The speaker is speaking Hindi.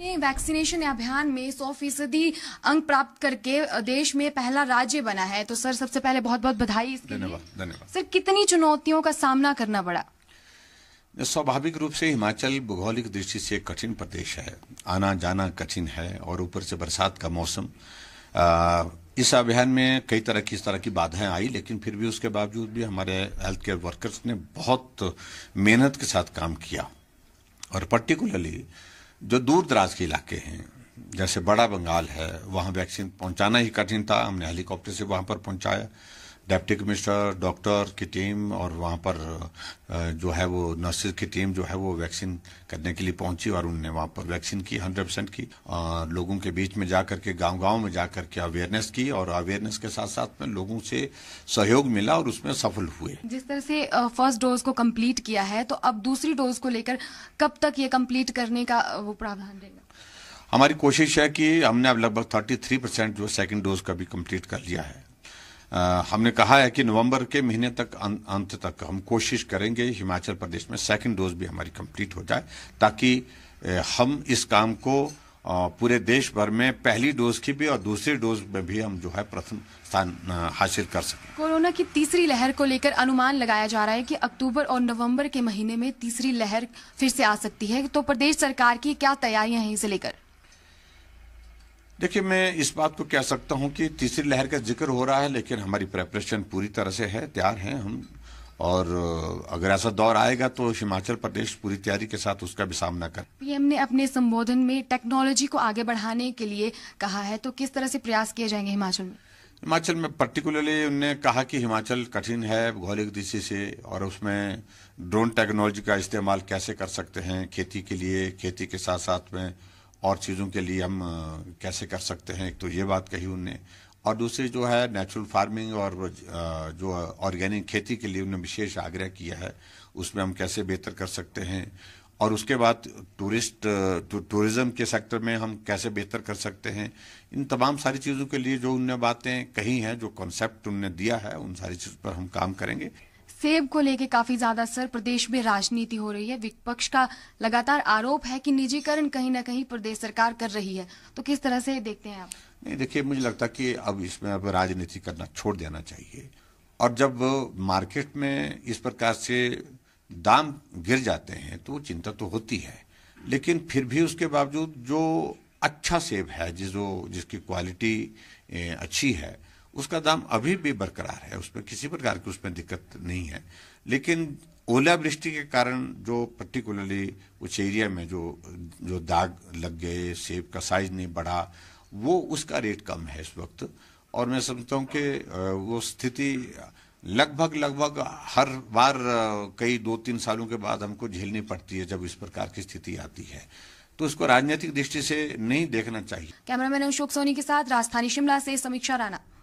ने वैक्सीनेशन अभियान में 100 फीसदी अंक प्राप्त करके देश में पहला राज्य बना है तो सर सबसे पहले बहुत बहुत बधाई इसके धन्यवाद धन्यवाद सर कितनी चुनौतियों का सामना करना पड़ा स्वाभाविक रूप से हिमाचल भौगोलिक दृष्टि से कठिन प्रदेश है आना जाना कठिन है और ऊपर से बरसात का मौसम आ, इस अभियान में कई तरह की इस तरह की बाधाएं आई लेकिन फिर भी उसके बावजूद भी हमारे हेल्थ केयर वर्कर्स ने बहुत मेहनत के साथ काम किया और पर्टिकुलरली जो दूर दराज के इलाके हैं जैसे बड़ा बंगाल है वहाँ वैक्सीन पहुँचाना ही कठिन था हमने हेलीकॉप्टर से वहाँ पर पहुँचाया डिप्टी कमिश्नर डॉक्टर की टीम और वहाँ पर जो है वो नर्सेज की टीम जो है वो वैक्सीन करने के लिए पहुंची और उन्होंने वहाँ पर वैक्सीन की हंड्रेड परसेंट की और लोगों के बीच में जाकर के गांव गांव में जाकर के अवेयरनेस की और अवेयरनेस के साथ साथ में लोगों से सहयोग मिला और उसमें सफल हुए जिस तरह से फर्स्ट डोज को कम्प्लीट किया है तो अब दूसरी डोज को लेकर कब तक ये कम्प्लीट करने का वो प्रावधान रहेगा हमारी कोशिश है कि हमने अब लगभग 33 परसेंट जो सेकंड डोज का भी कंप्लीट कर लिया है हमने कहा है कि नवंबर के महीने तक अं, अंत तक हम कोशिश करेंगे हिमाचल प्रदेश में सेकंड डोज भी हमारी कंप्लीट हो जाए ताकि हम इस काम को पूरे देश भर में पहली डोज की भी और दूसरी डोज में भी हम जो है प्रथम स्थान हासिल कर सकें कोरोना की तीसरी लहर को लेकर अनुमान लगाया जा रहा है कि अक्टूबर और नवंबर के महीने में तीसरी लहर फिर से आ सकती है तो प्रदेश सरकार की क्या तैयारियां हैं इसे लेकर देखिए मैं इस बात को कह सकता हूँ कि तीसरी लहर का जिक्र हो रहा है लेकिन हमारी प्रेपरेशन पूरी तरह से है तैयार हैं हम और अगर ऐसा दौर आएगा तो हिमाचल प्रदेश पूरी तैयारी के साथ उसका भी सामना कर पीएम ने अपने संबोधन में टेक्नोलॉजी को आगे बढ़ाने के लिए कहा है तो किस तरह से प्रयास किए जाएंगे हिमाचल में हिमाचल में पर्टिकुलरली उनने कहा कि हिमाचल कठिन है भौगोलिक दृष्टि से और उसमें ड्रोन टेक्नोलॉजी का इस्तेमाल कैसे कर सकते हैं खेती के लिए खेती के साथ साथ में और चीज़ों के लिए हम कैसे कर सकते हैं एक तो ये बात कही उनने और दूसरी जो है नेचुरल फार्मिंग और जो ऑर्गेनिक खेती के लिए उन्होंने विशेष आग्रह किया है उसमें हम कैसे बेहतर कर सकते हैं और उसके बाद टूरिस्ट टू, टूरिज्म के सेक्टर में हम कैसे बेहतर कर सकते हैं इन तमाम सारी चीज़ों के लिए जो उनने बातें कही हैं जो कॉन्सेप्ट उनने दिया है उन सारी चीज़ों पर हम काम करेंगे सेब को लेके काफी ज्यादा असर प्रदेश में राजनीति हो रही है विपक्ष का लगातार आरोप है कि निजीकरण कहीं ना कहीं प्रदेश सरकार कर रही है तो किस तरह से देखते हैं आप नहीं देखिए मुझे लगता कि अब इसमें अब राजनीति करना छोड़ देना चाहिए और जब मार्केट में इस प्रकार से दाम गिर जाते हैं तो चिंता तो होती है लेकिन फिर भी उसके बावजूद जो अच्छा सेब है जिस जो जिसकी क्वालिटी अच्छी है उसका दाम अभी भी बरकरार है उसमें किसी प्रकार की उसमें दिक्कत नहीं है लेकिन ओलावृष्टि के कारण जो पर्टिकुलरली उस एरिया में जो जो दाग लग गए सेब का साइज नहीं बढ़ा वो उसका रेट कम है इस वक्त और मैं समझता हूँ कि वो स्थिति लगभग लगभग हर बार कई दो तीन सालों के बाद हमको झेलनी पड़ती है जब इस प्रकार की स्थिति आती है तो इसको राजनीतिक दृष्टि से नहीं देखना चाहिए कैमरामैन अशोक सोनी के साथ राजधानी शिमला से समीक्षा राणा